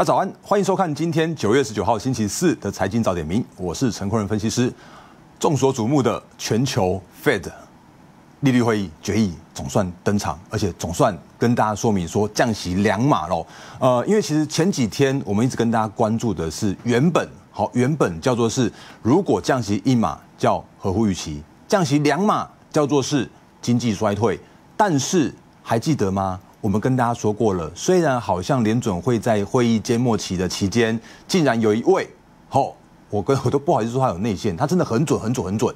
家早安，欢迎收看今天九月十九号星期四的财经早点名，我是陈坤仁分析师。众所瞩目的全球 Fed 利率会议决议总算登场，而且总算跟大家说明说降息两码喽。呃，因为其实前几天我们一直跟大家关注的是原本好，原本叫做是如果降息一码叫合乎预期，降息两码叫做是经济衰退。但是还记得吗？我们跟大家说过了，虽然好像联准会在会议间末期的期间，竟然有一位哦，我跟我都不好意思说他有内线，他真的很准很准很准。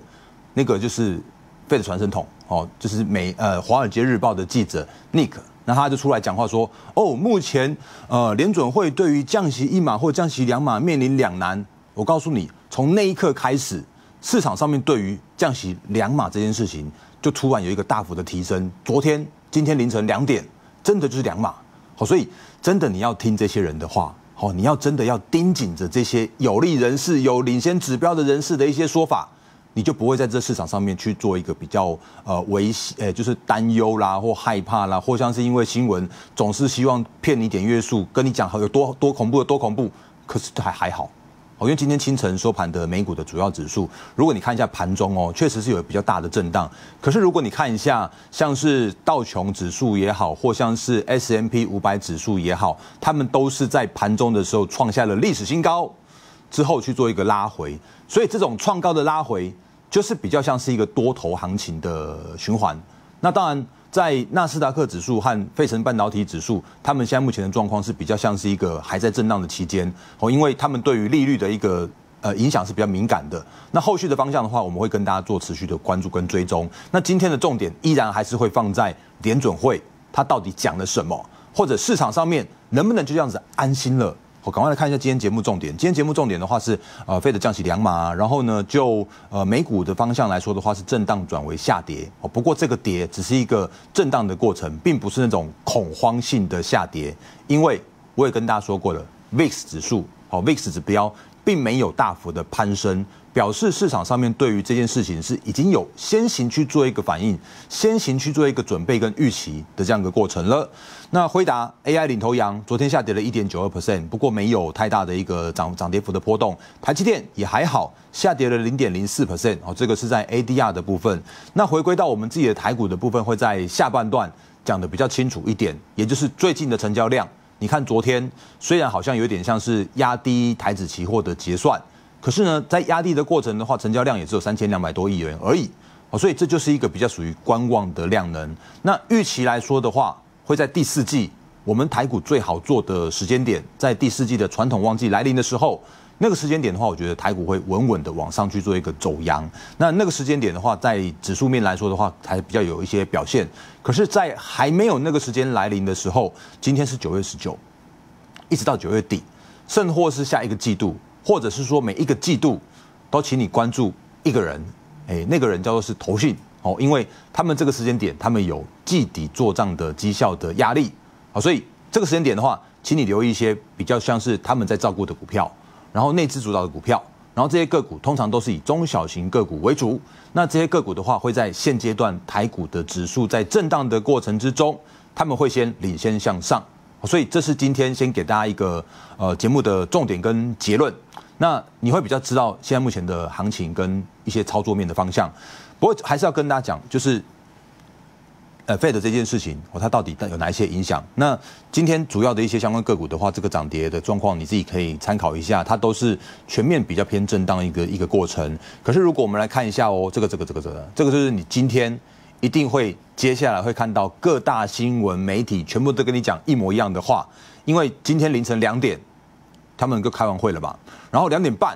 那个就是费的传声筒哦，就是美呃《华尔街日报》的记者 Nick，那他就出来讲话说哦，目前呃联准会对于降息一码或降息两码面临两难。我告诉你，从那一刻开始，市场上面对于降息两码这件事情就突然有一个大幅的提升。昨天今天凌晨两点。真的就是两码，好，所以真的你要听这些人的话，好，你要真的要盯紧着这些有利人士、有领先指标的人士的一些说法，你就不会在这市场上面去做一个比较呃危呃就是担忧啦或害怕啦，或像是因为新闻总是希望骗你点约束，跟你讲有多多恐怖有多恐怖，可是还还好。哦，因为今天清晨收盘的美股的主要指数，如果你看一下盘中哦，确实是有比较大的震荡。可是如果你看一下，像是道琼指数也好，或像是 S M P 五百指数也好，他们都是在盘中的时候创下了历史新高之后去做一个拉回。所以这种创高的拉回，就是比较像是一个多头行情的循环。那当然。在纳斯达克指数和费城半导体指数，他们现在目前的状况是比较像是一个还在震荡的期间哦，因为他们对于利率的一个呃影响是比较敏感的。那后续的方向的话，我们会跟大家做持续的关注跟追踪。那今天的重点依然还是会放在联准会它到底讲了什么，或者市场上面能不能就这样子安心了。我赶快来看一下今天节目重点。今天节目重点的话是，呃，费得降息两码。然后呢，就呃美股的方向来说的话是震荡转为下跌。哦，不过这个跌只是一个震荡的过程，并不是那种恐慌性的下跌。因为我也跟大家说过了，VIX 指数，哦，VIX 指标并没有大幅的攀升。表示市场上面对于这件事情是已经有先行去做一个反应，先行去做一个准备跟预期的这样一个过程了。那回答 AI 领头羊，昨天下跌了一点九二 percent，不过没有太大的一个涨涨跌幅的波动。台积电也还好，下跌了零点零四 percent 哦，这个是在 ADR 的部分。那回归到我们自己的台股的部分，会在下半段讲的比较清楚一点，也就是最近的成交量。你看昨天虽然好像有点像是压低台指期货的结算。可是呢，在压低的过程的话，成交量也只有三千两百多亿元而已，哦，所以这就是一个比较属于观望的量能。那预期来说的话，会在第四季我们台股最好做的时间点，在第四季的传统旺季来临的时候，那个时间点的话，我觉得台股会稳稳的往上去做一个走阳。那那个时间点的话，在指数面来说的话，还比较有一些表现。可是，在还没有那个时间来临的时候，今天是九月十九，一直到九月底，甚或是下一个季度。或者是说每一个季度，都请你关注一个人，哎，那个人叫做是投信哦，因为他们这个时间点，他们有季底做账的绩效的压力好，所以这个时间点的话，请你留意一些比较像是他们在照顾的股票，然后内资主导的股票，然后这些个股通常都是以中小型个股为主。那这些个股的话，会在现阶段台股的指数在震荡的过程之中，他们会先领先向上。所以这是今天先给大家一个呃节目的重点跟结论。那你会比较知道现在目前的行情跟一些操作面的方向。不过还是要跟大家讲，就是呃费德这件事情哦，它到底有哪一些影响？那今天主要的一些相关个股的话，这个涨跌的状况你自己可以参考一下，它都是全面比较偏震荡一个一个过程。可是如果我们来看一下哦，这个这个这个这个，这个就是你今天。一定会接下来会看到各大新闻媒体全部都跟你讲一模一样的话，因为今天凌晨两点，他们就开完会了吧？然后两点半，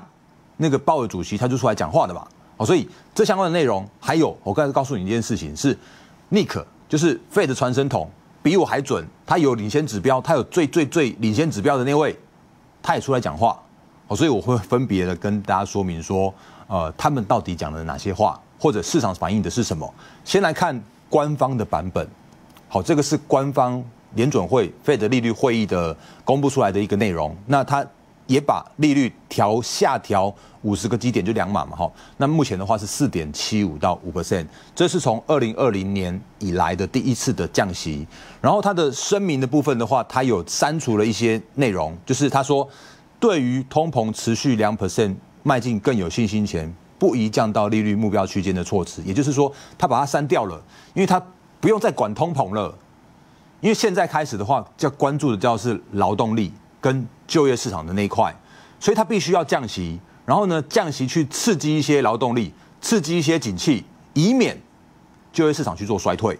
那个鲍尔主席他就出来讲话的吧？哦，所以这相关的内容，还有我刚才告诉你一件事情是，Nick，就是费的传声筒比我还准，他有领先指标，他有最最最领先指标的那位，他也出来讲话。哦，所以我会分别的跟大家说明说，呃，他们到底讲了哪些话。或者市场反映的是什么？先来看官方的版本。好，这个是官方联准会费德利率会议的公布出来的一个内容。那它也把利率调下调五十个基点，就两码嘛，哈。那目前的话是四点七五到五 percent，这是从二零二零年以来的第一次的降息。然后它的声明的部分的话，它有删除了一些内容，就是他说对于通膨持续两 percent 迈进更有信心前。不宜降到利率目标区间的措辞，也就是说，他把它删掉了，因为他不用再管通膨了，因为现在开始的话，要关注的就要是劳动力跟就业市场的那一块，所以他必须要降息，然后呢，降息去刺激一些劳动力，刺激一些景气，以免就业市场去做衰退。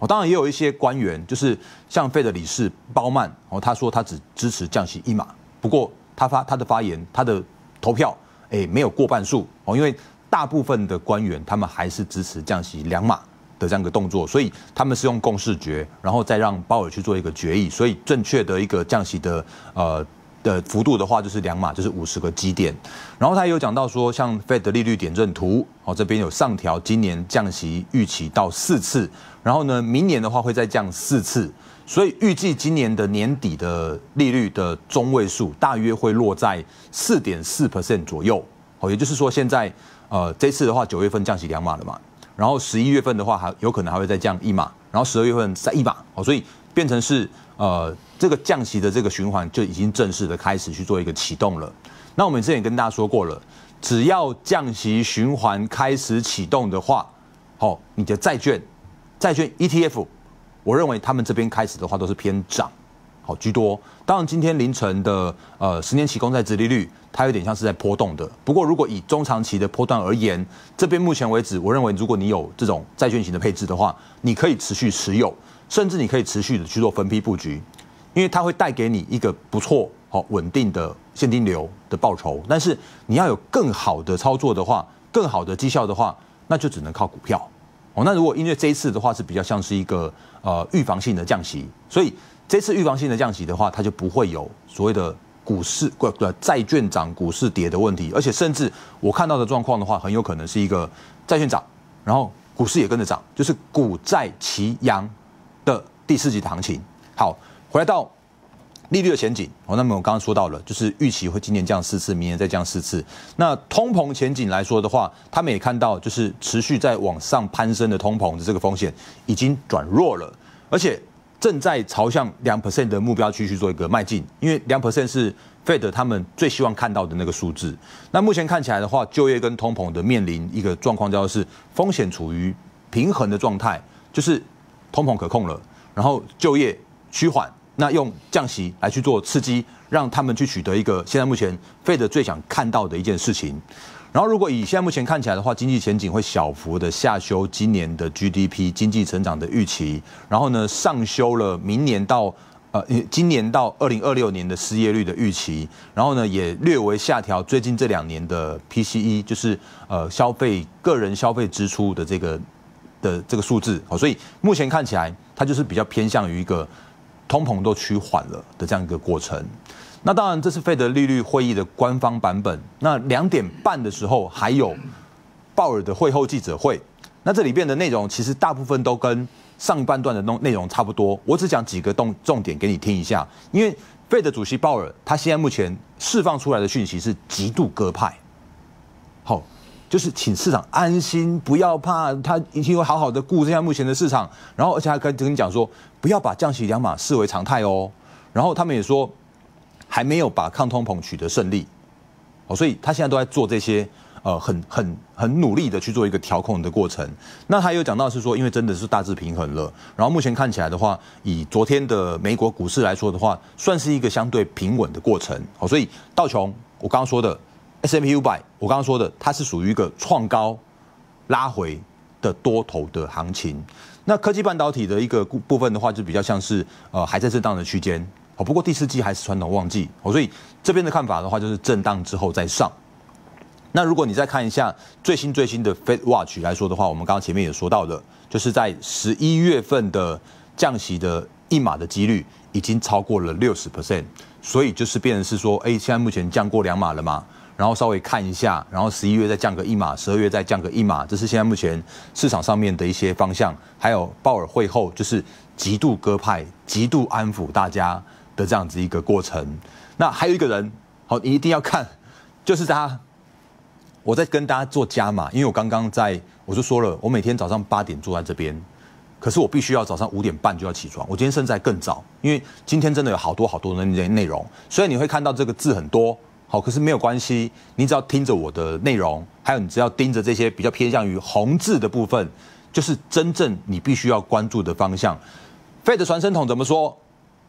哦，当然也有一些官员，就是像费德里士、鲍曼哦，他说他只支持降息一码，不过他发他的发言，他的投票。哎，没有过半数哦，因为大部分的官员他们还是支持降息两码的这样一个动作，所以他们是用共识决，然后再让鲍尔去做一个决议，所以正确的一个降息的呃。的幅度的话就是两码，就是五十个基点。然后他有讲到说，像费德利率点阵图，哦，这边有上调今年降息预期到四次，然后呢，明年的话会再降四次，所以预计今年的年底的利率的中位数大约会落在四点四 percent 左右。哦，也就是说现在，呃，这次的话九月份降息两码了嘛，然后十一月份的话还有可能还会再降一码，然后十二月份再一码。哦，所以。变成是呃，这个降息的这个循环就已经正式的开始去做一个启动了。那我们之前也跟大家说过了，只要降息循环开始启动的话，好，你的债券、债券 ETF，我认为他们这边开始的话都是偏涨，好居多。当然，今天凌晨的呃十年期公债殖利率它有点像是在波动的，不过如果以中长期的波段而言，这边目前为止，我认为如果你有这种债券型的配置的话，你可以持续持有。甚至你可以持续的去做分批布局，因为它会带给你一个不错、好稳定的现金流的报酬。但是你要有更好的操作的话，更好的绩效的话，那就只能靠股票。哦，那如果因为这一次的话是比较像是一个呃预防性的降息，所以这次预防性的降息的话，它就不会有所谓的股市不不债券涨股市跌的问题。而且甚至我看到的状况的话，很有可能是一个债券涨，然后股市也跟着涨，就是股债齐扬。的第四季行情，好，回到利率的前景。哦，那么我刚刚说到了，就是预期会今年降四次，明年再降四次。那通膨前景来说的话，他们也看到，就是持续在往上攀升的通膨的这个风险已经转弱了，而且正在朝向两 percent 的目标区去做一个迈进。因为两 percent 是 Fed 他们最希望看到的那个数字。那目前看起来的话，就业跟通膨的面临一个状况，叫做是风险处于平衡的状态，就是。通膨可控了，然后就业趋缓，那用降息来去做刺激，让他们去取得一个现在目前费 e 最想看到的一件事情。然后如果以现在目前看起来的话，经济前景会小幅的下修今年的 GDP 经济成长的预期，然后呢上修了明年到呃今年到二零二六年的失业率的预期，然后呢也略微下调最近这两年的 PCE，就是呃消费个人消费支出的这个。的这个数字，好，所以目前看起来，它就是比较偏向于一个通膨都趋缓了的这样一个过程。那当然，这是费德利率会议的官方版本。那两点半的时候，还有鲍尔的会后记者会。那这里边的内容，其实大部分都跟上半段的内内容差不多。我只讲几个动重点给你听一下，因为费德主席鲍尔他现在目前释放出来的讯息是极度鸽派。就是请市场安心，不要怕，他已经有好好的顾一下目前的市场，然后而且还可以跟你讲说，不要把降息两码视为常态哦。然后他们也说，还没有把抗通膨取得胜利，哦，所以他现在都在做这些，呃，很很很努力的去做一个调控的过程。那他有讲到是说，因为真的是大致平衡了，然后目前看起来的话，以昨天的美国股市来说的话，算是一个相对平稳的过程。好，所以道琼，我刚刚说的。S M U 五百，我刚刚说的，它是属于一个创高拉回的多头的行情。那科技半导体的一个部分的话，就比较像是呃还在震荡的区间哦。不过第四季还是传统旺季哦，所以这边的看法的话，就是震荡之后再上。那如果你再看一下最新最新的 f i t Watch 来说的话，我们刚刚前面也说到的，就是在十一月份的降息的一码的几率已经超过了六十 percent，所以就是变成是说，哎，现在目前降过两码了吗？然后稍微看一下，然后十一月再降个一码，十二月再降个一码，这是现在目前市场上面的一些方向。还有鲍尔会后就是极度鸽派、极度安抚大家的这样子一个过程。那还有一个人，好，你一定要看，就是他，我在跟大家做加码，因为我刚刚在我就说了，我每天早上八点坐在这边，可是我必须要早上五点半就要起床。我今天至还更早，因为今天真的有好多好多的内内容，所以你会看到这个字很多。好，可是没有关系，你只要听着我的内容，还有你只要盯着这些比较偏向于红字的部分，就是真正你必须要关注的方向。Fed 传声筒怎么说？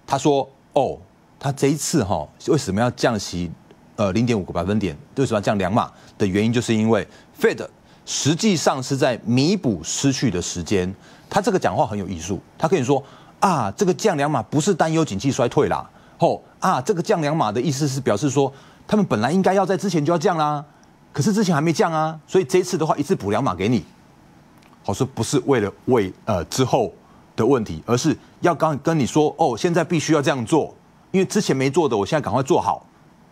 他说：“哦，他这一次哈为什么要降息？呃，零点五个百分点，为什么降两码的原因，就是因为 Fed 实际上是在弥补失去的时间。他这个讲话很有艺术，他可以说啊，这个降两码不是担忧景气衰退啦，哦啊，这个降两码的意思是表示说。”他们本来应该要在之前就要降啦，可是之前还没降啊，所以这次的话一次补两码给你，好说不是为了为呃之后的问题，而是要刚跟你说哦，现在必须要这样做，因为之前没做的，我现在赶快做好，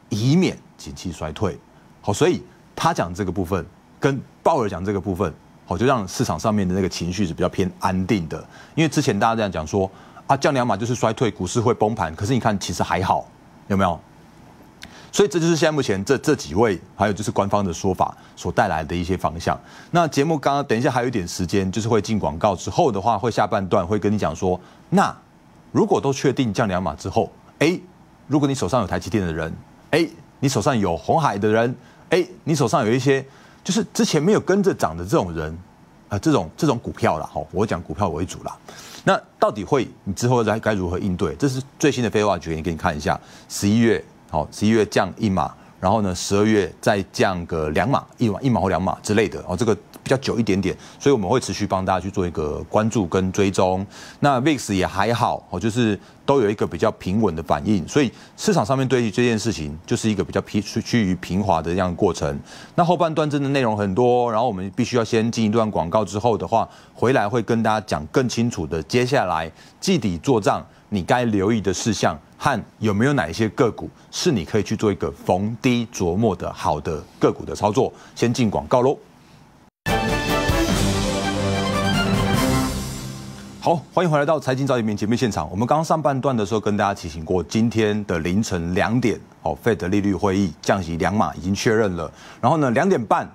以免景气衰退。好，所以他讲这个部分，跟鲍尔讲这个部分，好就让市场上面的那个情绪是比较偏安定的，因为之前大家这样讲说啊降两码就是衰退，股市会崩盘，可是你看其实还好，有没有？所以这就是现在目前这这几位，还有就是官方的说法，所带来的一些方向。那节目刚刚等一下还有一点时间，就是会进广告之后的话，会下半段会跟你讲说，那如果都确定降两码之后，哎，如果你手上有台积电的人，哎，你手上有红海的人，哎，你手上有一些就是之前没有跟着涨的这种人，啊，这种这种股票了哈，我讲股票为主了。那到底会你之后该该如何应对？这是最新的废话剧，给你看一下十一月。好，十一月降一码，然后呢，十二月再降个两码，一码一码或两码之类的哦，这个。比较久一点点，所以我们会持续帮大家去做一个关注跟追踪。那 VIX 也还好，哦，就是都有一个比较平稳的反应，所以市场上面对这件事情就是一个比较趋趋于平滑的这样过程。那后半段真的内容很多，然后我们必须要先进一段广告之后的话，回来会跟大家讲更清楚的。接下来季底做账，你该留意的事项和有没有哪一些个股是你可以去做一个逢低琢磨的好的个股的操作。先进广告喽。好，欢迎回到财经早一面节目现场。我们刚刚上半段的时候跟大家提醒过，今天的凌晨两点，哦，费德利率会议降息两码已经确认了。然后呢，两点半，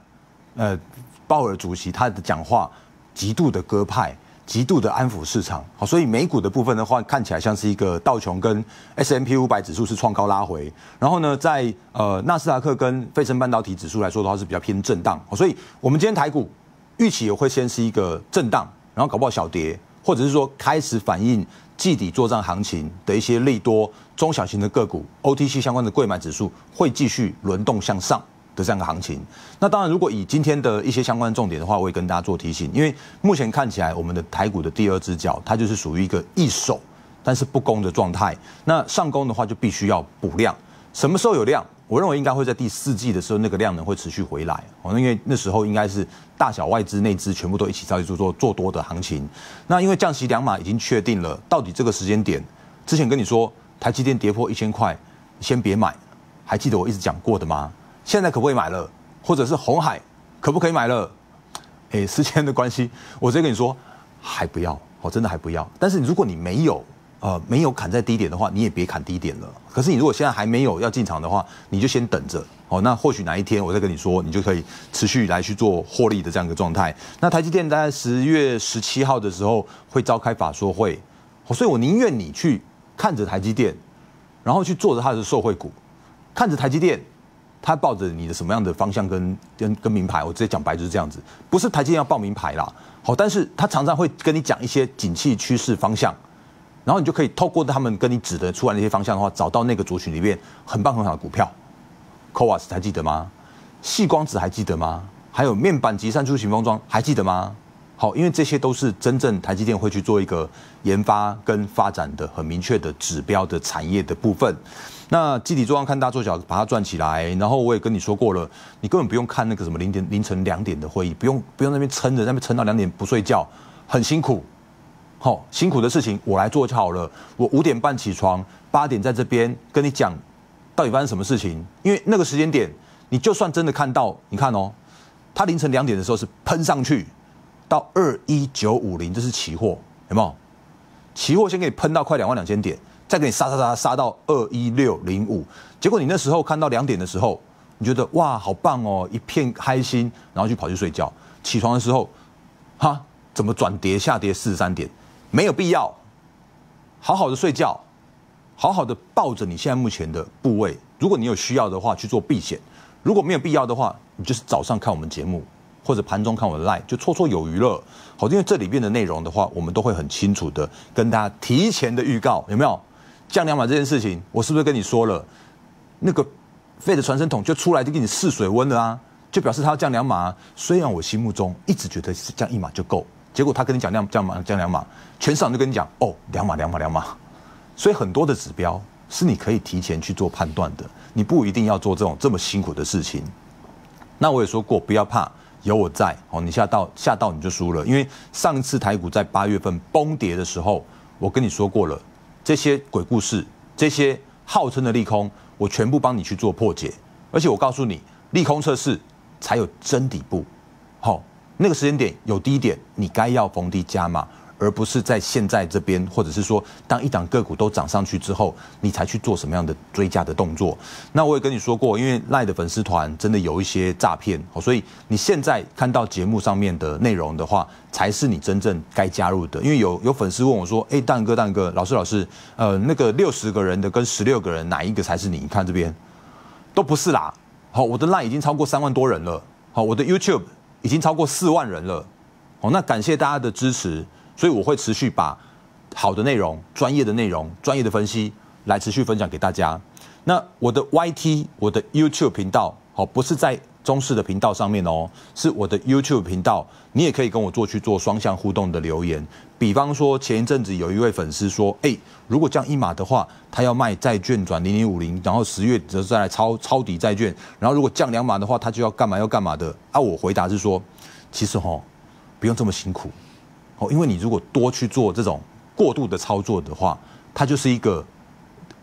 呃，鲍尔主席他的讲话极度的鸽派，极度的安抚市场。好，所以美股的部分的话，看起来像是一个道琼跟 S M P 五百指数是创高拉回。然后呢，在呃纳斯达克跟费城半导体指数来说的话，是比较偏震荡。所以，我们今天台股预期也会先是一个震荡，然后搞不好小跌。或者是说开始反映季底作战行情的一些利多，中小型的个股、OTC 相关的贵买指数会继续轮动向上的这样的行情。那当然，如果以今天的一些相关重点的话，我也跟大家做提醒，因为目前看起来我们的台股的第二只脚它就是属于一个易守但是不攻的状态。那上攻的话就必须要补量，什么时候有量？我认为应该会在第四季的时候，那个量能会持续回来。哦，因为那时候应该是大小外资、内资全部都一起造就做做多的行情。那因为降息两码已经确定了，到底这个时间点，之前跟你说台积电跌破一千块，先别买。还记得我一直讲过的吗？现在可不可以买了？或者是红海可不可以买了？哎，时间的关系，我直接跟你说，还不要，我真的还不要。但是如果你没有。呃，没有砍在低点的话，你也别砍低点了。可是你如果现在还没有要进场的话，你就先等着。哦，那或许哪一天我再跟你说，你就可以持续来去做获利的这样一个状态。那台积电大概十月十七号的时候会召开法说会，所以我宁愿你去看着台积电，然后去做着它的受惠股，看着台积电，它抱着你的什么样的方向跟跟跟名牌？我直接讲白就是这样子，不是台积电要报名牌啦。好，但是它常常会跟你讲一些景气趋势方向。然后你就可以透过他们跟你指的出来那些方向的话，找到那个族群里面很棒很好的股票。c o a s 还记得吗？细光子还记得吗？还有面板级三出型封装还记得吗？好，因为这些都是真正台积电会去做一个研发跟发展的很明确的指标的产业的部分。那基底座大看大做小，把它转起来。然后我也跟你说过了，你根本不用看那个什么零点凌晨两点的会议，不用不用那边撑着，那边撑到两点不睡觉，很辛苦。好辛苦的事情我来做就好了。我五点半起床，八点在这边跟你讲，到底发生什么事情？因为那个时间点，你就算真的看到，你看哦，他凌晨两点的时候是喷上去，到二一九五零，这是期货，有没有？期货先给你喷到快两万两千点，再给你杀杀杀杀到二一六零五。结果你那时候看到两点的时候，你觉得哇，好棒哦，一片开心，然后就跑去睡觉。起床的时候，哈，怎么转跌？下跌四十三点。没有必要，好好的睡觉，好好的抱着你现在目前的部位，如果你有需要的话去做避险，如果没有必要的话，你就是早上看我们节目或者盘中看我的 live 就绰绰有余了。好，因为这里面的内容的话，我们都会很清楚的跟大家提前的预告，有没有降两码这件事情？我是不是跟你说了，那个费的传声筒就出来就给你试水温了啊？就表示它降两码。虽然我心目中一直觉得是降一码就够。结果他跟你讲两，降码降两码，全场就跟你讲哦，两码，两码，两码。所以很多的指标是你可以提前去做判断的，你不一定要做这种这么辛苦的事情。那我也说过，不要怕，有我在哦。你吓到吓到你就输了，因为上次台股在八月份崩跌的时候，我跟你说过了，这些鬼故事，这些号称的利空，我全部帮你去做破解。而且我告诉你，利空测试才有真底部，好。那个时间点有低点，你该要逢低加码，而不是在现在这边，或者是说当一档个股都涨上去之后，你才去做什么样的追加的动作。那我也跟你说过，因为赖的粉丝团真的有一些诈骗，所以你现在看到节目上面的内容的话，才是你真正该加入的。因为有有粉丝问我说，哎，蛋哥蛋哥，老师老师，呃，那个六十个人的跟十六个人哪一个才是你？看这边，都不是啦。好，我的赖已经超过三万多人了。好，我的 YouTube。已经超过四万人了，好，那感谢大家的支持，所以我会持续把好的内容、专业的内容、专业的分析来持续分享给大家。那我的 YT、我的 YouTube 频道，好，不是在。中视的频道上面哦，是我的 YouTube 频道，你也可以跟我做去做双向互动的留言。比方说，前一阵子有一位粉丝说：“哎，如果降一码的话，他要卖债券转零零五零，然后十月则再来抄抄底债券。然后如果降两码的话，他就要干嘛要干嘛的。”啊，我回答是说，其实哈，不用这么辛苦哦，因为你如果多去做这种过度的操作的话，它就是一个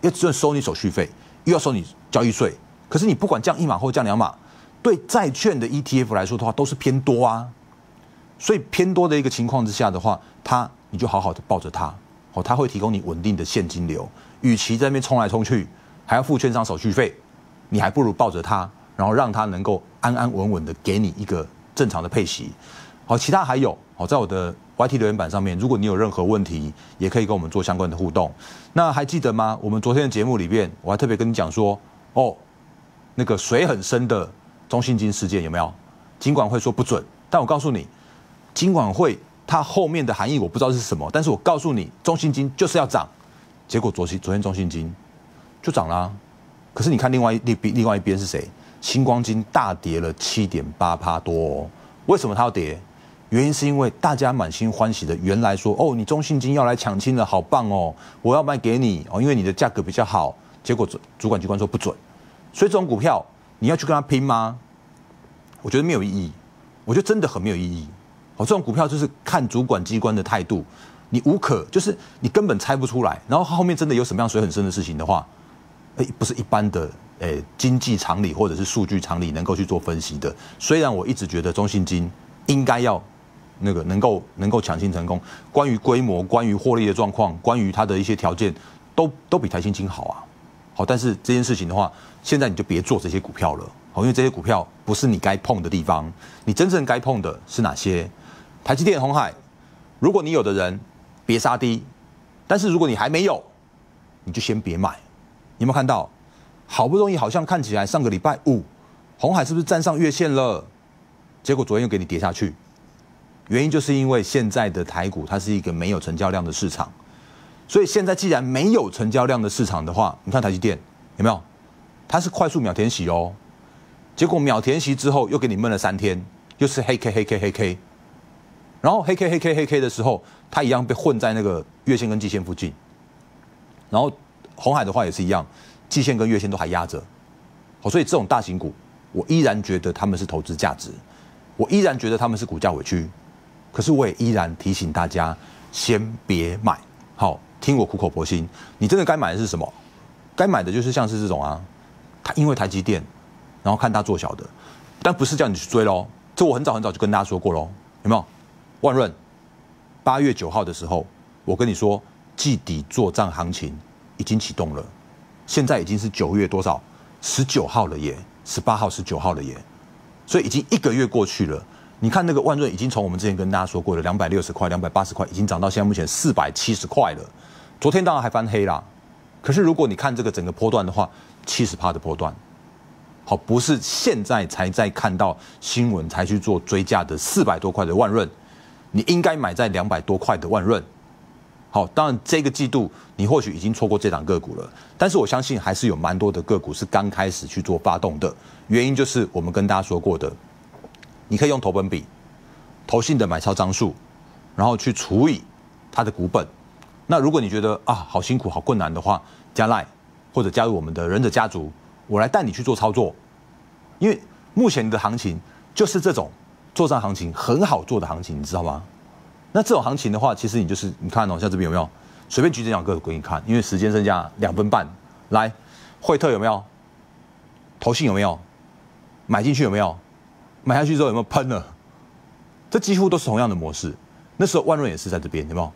又只收你手续费，又要收你交易税。可是你不管降一码或降两码。对债券的 ETF 来说的话，都是偏多啊，所以偏多的一个情况之下的话，它你就好好的抱着它，哦，它会提供你稳定的现金流。与其在那边冲来冲去，还要付券商手续费，你还不如抱着它，然后让它能够安安稳稳的给你一个正常的配息。好，其他还有，好，在我的 YT 留言板上面，如果你有任何问题，也可以跟我们做相关的互动。那还记得吗？我们昨天的节目里面，我还特别跟你讲说，哦，那个水很深的。中信金事件有没有？金管会说不准，但我告诉你，金管会它后面的含义我不知道是什么，但是我告诉你，中信金就是要涨，结果昨天昨天中信金就涨啦。可是你看另外一另另外一边是谁？星光金大跌了七点八帕多，为什么它要跌？原因是因为大家满心欢喜的，原来说哦，你中信金要来抢亲了，好棒哦，我要卖给你哦，因为你的价格比较好。结果主主管机关说不准，所以这种股票你要去跟他拼吗？我觉得没有意义，我觉得真的很没有意义。好，这种股票就是看主管机关的态度，你无可，就是你根本猜不出来。然后后面真的有什么样水很深的事情的话，哎，不是一般的哎经济常理或者是数据常理能够去做分析的。虽然我一直觉得中信金应该要那个能够能够抢新成功，关于规模、关于获利的状况、关于它的一些条件，都都比台新金好啊。好，但是这件事情的话，现在你就别做这些股票了。因为这些股票不是你该碰的地方，你真正该碰的是哪些？台积电、红海。如果你有的人别杀低，但是如果你还没有，你就先别买。有没有看到？好不容易好像看起来上个礼拜五红海是不是站上月线了？结果昨天又给你跌下去，原因就是因为现在的台股它是一个没有成交量的市场，所以现在既然没有成交量的市场的话，你看台积电有没有？它是快速秒填洗哦。结果秒填息之后，又给你闷了三天，又是黑 K 黑 K 黑 K，然后黑 K 黑 K 黑 K 的时候，它一样被混在那个月线跟季线附近，然后红海的话也是一样，季线跟月线都还压着，所以这种大型股，我依然觉得他们是投资价值，我依然觉得他们是股价委屈，可是我也依然提醒大家，先别买，好，听我苦口婆心，你真的该买的是什么？该买的就是像是这种啊，它因为台积电。然后看它做小的，但不是叫你去追喽。这我很早很早就跟大家说过喽，有没有？万润八月九号的时候，我跟你说，季底做账行情已经启动了。现在已经是九月多少？十九号了耶，十八号、十九号了耶。所以已经一个月过去了。你看那个万润已经从我们之前跟大家说过的两百六十块、两百八十块，已经涨到现在目前四百七十块了。昨天当然还翻黑啦。可是如果你看这个整个波段的话，七十趴的波段。好，不是现在才在看到新闻才去做追加的四百多块的万润，你应该买在两百多块的万润。好，当然这个季度你或许已经错过这档个股了，但是我相信还是有蛮多的个股是刚开始去做发动的。原因就是我们跟大家说过的，你可以用投本比，投信的买超张数，然后去除以它的股本。那如果你觉得啊好辛苦好困难的话，加赖或者加入我们的忍者家族。我来带你去做操作，因为目前的行情就是这种做上行情很好做的行情，你知道吗？那这种行情的话，其实你就是你看哦，像这边有没有？随便举这两个给你看，因为时间剩下两分半。来，惠特有没有？投信有没有？买进去有没有？买下去之后有没有喷了？这几乎都是同样的模式。那时候万润也是在这边，有没有？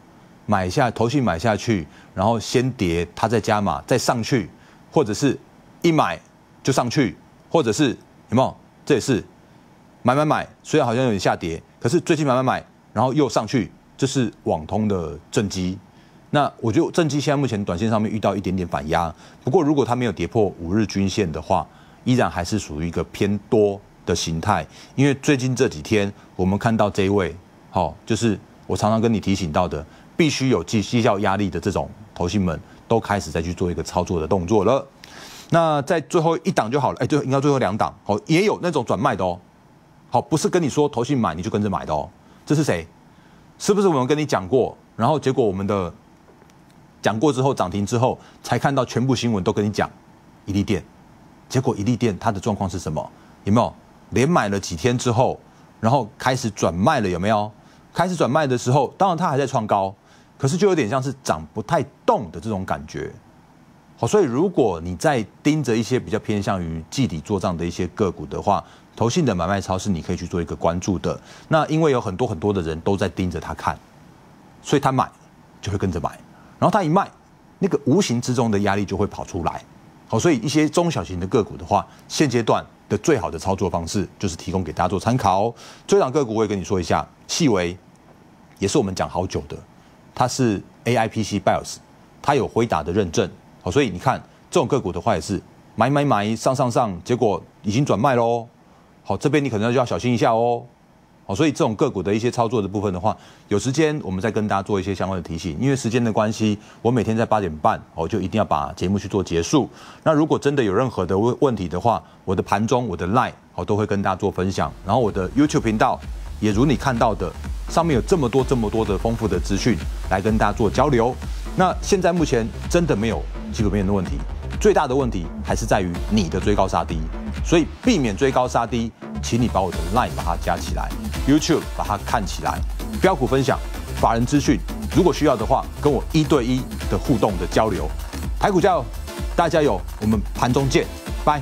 买下投信买下去，然后先跌，它再加码，再上去，或者是。一买就上去，或者是有没有？这也是买买买。虽然好像有点下跌，可是最近买买买，然后又上去，这是网通的正机。那我觉得正机现在目前短线上面遇到一点点反压，不过如果它没有跌破五日均线的话，依然还是属于一个偏多的形态。因为最近这几天我们看到这一位，好，就是我常常跟你提醒到的，必须有绩绩效压力的这种头信们，都开始在去做一个操作的动作了。那在最后一档就好了，哎，就应该最后两档，好，也有那种转卖的哦。好，不是跟你说投信买你就跟着买的哦。这是谁？是不是我们跟你讲过？然后结果我们的讲过之后涨停之后才看到全部新闻都跟你讲，伊利电，结果伊利电它的状况是什么？有没有连买了几天之后，然后开始转卖了有没有？开始转卖的时候，当然它还在创高，可是就有点像是涨不太动的这种感觉。好，所以如果你在盯着一些比较偏向于绩底做账的一些个股的话，投信的买卖超是你可以去做一个关注的。那因为有很多很多的人都在盯着他看，所以他买就会跟着买，然后他一卖，那个无形之中的压力就会跑出来。好，所以一些中小型的个股的话，现阶段的最好的操作方式就是提供给大家做参考哦。追涨个股我也跟你说一下，细微也是我们讲好久的，它是 AIPC BIOS，它有回答的认证。好，所以你看这种个股的话也是买买买上上上，结果已经转卖喽。好，这边你可能就要小心一下哦。好，所以这种个股的一些操作的部分的话，有时间我们再跟大家做一些相关的提醒。因为时间的关系，我每天在八点半我就一定要把节目去做结束。那如果真的有任何的问问题的话，我的盘中我的 line 都会跟大家做分享。然后我的 YouTube 频道也如你看到的，上面有这么多这么多的丰富的资讯来跟大家做交流。那现在目前真的没有。基本面的问题，最大的问题还是在于你的追高杀低，所以避免追高杀低，请你把我的 line 把它加起来，YouTube 把它看起来，标股分享，法人资讯，如果需要的话，跟我一对一的互动的交流，骨股油，大家有，我们盘中见，拜。